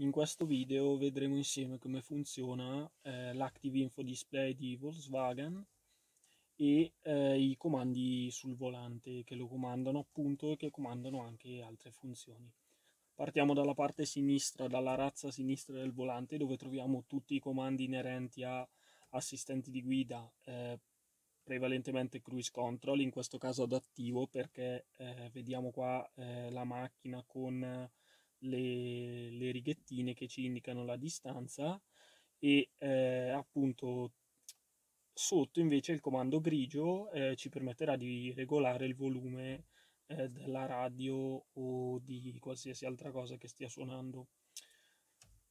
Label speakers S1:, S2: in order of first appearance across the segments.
S1: In questo video vedremo insieme come funziona eh, l'Active Info Display di Volkswagen e eh, i comandi sul volante che lo comandano appunto e che comandano anche altre funzioni. Partiamo dalla parte sinistra, dalla razza sinistra del volante dove troviamo tutti i comandi inerenti a assistenti di guida, eh, prevalentemente cruise control, in questo caso adattivo perché eh, vediamo qua eh, la macchina con le, le righettine che ci indicano la distanza e eh, appunto sotto invece il comando grigio eh, ci permetterà di regolare il volume eh, della radio o di qualsiasi altra cosa che stia suonando.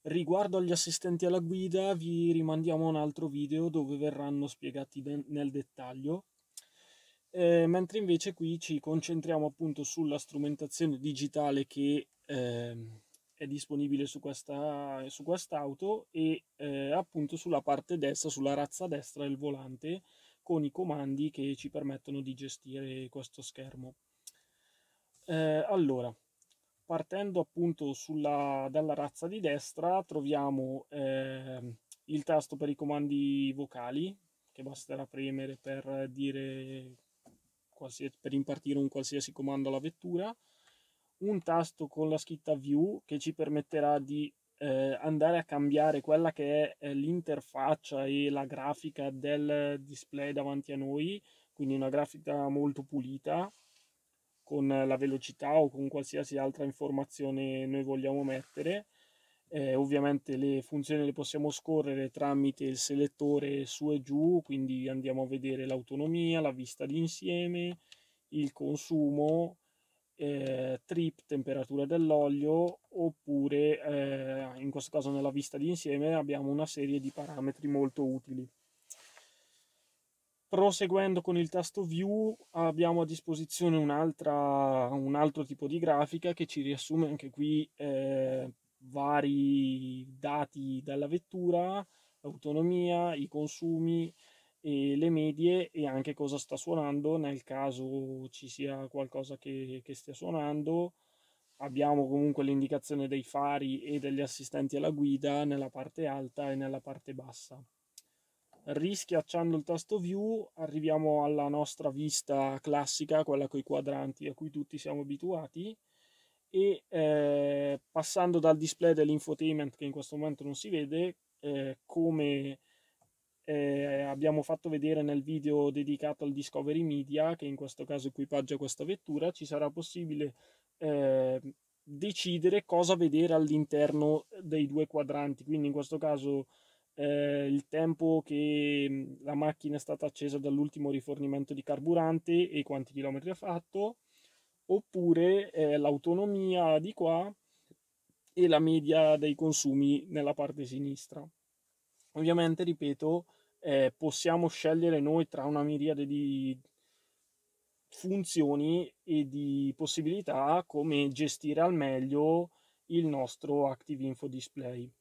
S1: Riguardo agli assistenti alla guida vi rimandiamo un altro video dove verranno spiegati de nel dettaglio, eh, mentre invece qui ci concentriamo appunto sulla strumentazione digitale che eh, è disponibile su, questa, su quest'auto e eh, appunto sulla parte destra, sulla razza destra del volante con i comandi che ci permettono di gestire questo schermo. Eh, allora, partendo appunto sulla, dalla razza di destra troviamo eh, il tasto per i comandi vocali che basterà premere per, dire, per impartire un qualsiasi comando alla vettura un tasto con la scritta view che ci permetterà di eh, andare a cambiare quella che è eh, l'interfaccia e la grafica del display davanti a noi, quindi una grafica molto pulita con la velocità o con qualsiasi altra informazione noi vogliamo mettere. Eh, ovviamente le funzioni le possiamo scorrere tramite il selettore su e giù, quindi andiamo a vedere l'autonomia, la vista d'insieme, il consumo, eh, trip, temperatura dell'olio, oppure eh, in questo caso nella vista di insieme abbiamo una serie di parametri molto utili. Proseguendo con il tasto View abbiamo a disposizione un altro tipo di grafica che ci riassume anche qui eh, vari dati della vettura, l'autonomia, i consumi, e le medie e anche cosa sta suonando nel caso ci sia qualcosa che, che stia suonando. Abbiamo comunque l'indicazione dei fari e degli assistenti alla guida nella parte alta e nella parte bassa. Rischiacciando il tasto view arriviamo alla nostra vista classica, quella con i quadranti a cui tutti siamo abituati e eh, passando dal display dell'infotainment che in questo momento non si vede, eh, come eh, abbiamo fatto vedere nel video dedicato al Discovery Media, che in questo caso equipaggia questa vettura, ci sarà possibile eh, decidere cosa vedere all'interno dei due quadranti, quindi in questo caso eh, il tempo che mm, la macchina è stata accesa dall'ultimo rifornimento di carburante e quanti chilometri ha fatto, oppure eh, l'autonomia di qua e la media dei consumi nella parte sinistra. Ovviamente, ripeto, eh, possiamo scegliere noi tra una miriade di funzioni e di possibilità come gestire al meglio il nostro Active Info Display.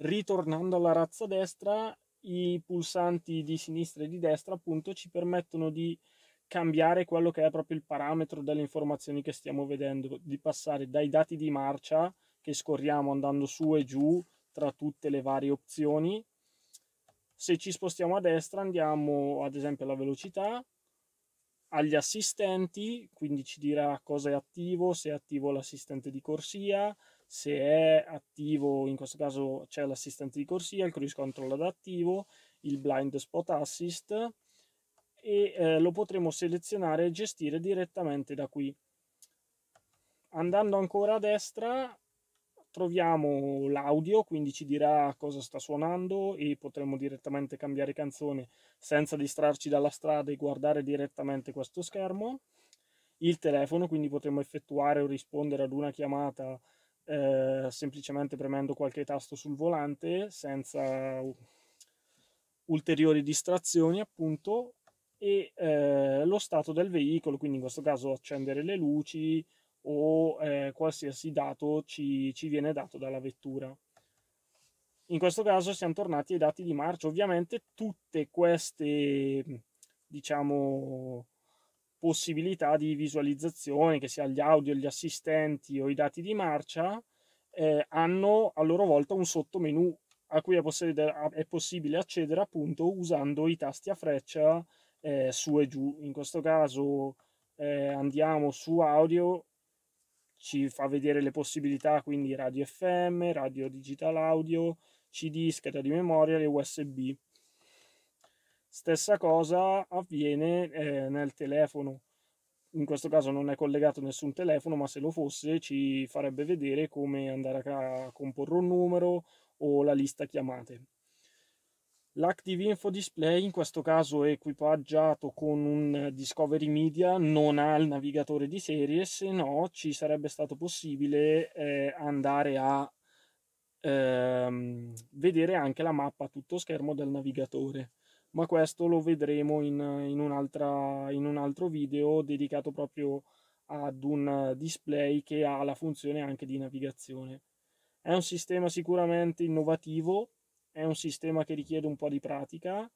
S1: Ritornando alla razza destra, i pulsanti di sinistra e di destra appunto ci permettono di cambiare quello che è proprio il parametro delle informazioni che stiamo vedendo, di passare dai dati di marcia che scorriamo andando su e giù tra tutte le varie opzioni. Se ci spostiamo a destra andiamo ad esempio alla velocità, agli assistenti, quindi ci dirà cosa è attivo, se è attivo l'assistente di corsia, se è attivo, in questo caso c'è l'assistente di corsia, il cruise control adattivo, il blind spot assist e eh, lo potremo selezionare e gestire direttamente da qui. Andando ancora a destra troviamo l'audio, quindi ci dirà cosa sta suonando e potremo direttamente cambiare canzone senza distrarci dalla strada e guardare direttamente questo schermo. Il telefono, quindi potremo effettuare o rispondere ad una chiamata eh, semplicemente premendo qualche tasto sul volante senza ulteriori distrazioni, appunto. E eh, lo stato del veicolo, quindi in questo caso accendere le luci, o eh, qualsiasi dato ci, ci viene dato dalla vettura. In questo caso siamo tornati ai dati di marcia. Ovviamente tutte queste, diciamo, possibilità di visualizzazione, che sia gli audio, gli assistenti o i dati di marcia, eh, hanno a loro volta un sottomenu a cui è, poss- è possibile accedere appunto usando i tasti a freccia eh, su e giù. In questo caso eh, andiamo su audio ci fa vedere le possibilità, quindi radio FM, radio digital audio, CD, scheda di memoria, e USB. Stessa cosa avviene eh, nel telefono. In questo caso non è collegato nessun telefono, ma se lo fosse ci farebbe vedere come andare a comporre un numero o la lista chiamate. L'Active Info Display in questo caso è equipaggiato con un eh, Discovery Media, non ha il navigatore di serie, se no ci sarebbe stato possibile eh, andare a ehm, vedere anche la mappa a tutto schermo del navigatore. Ma questo lo vedremo in, in, in un altro video dedicato proprio ad un eh, display che ha la funzione anche di navigazione. È un sistema sicuramente innovativo è un sistema che richiede un po' di pratica,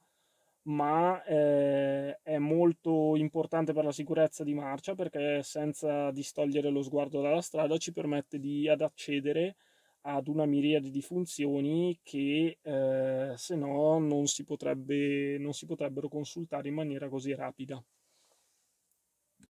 S1: ma eh, è molto importante per la sicurezza di marcia perché senza distogliere lo sguardo dalla strada ci permette di, ad accedere ad una miriade di funzioni che eh, se no non si, potrebbe, non si potrebbero consultare in maniera così rapida.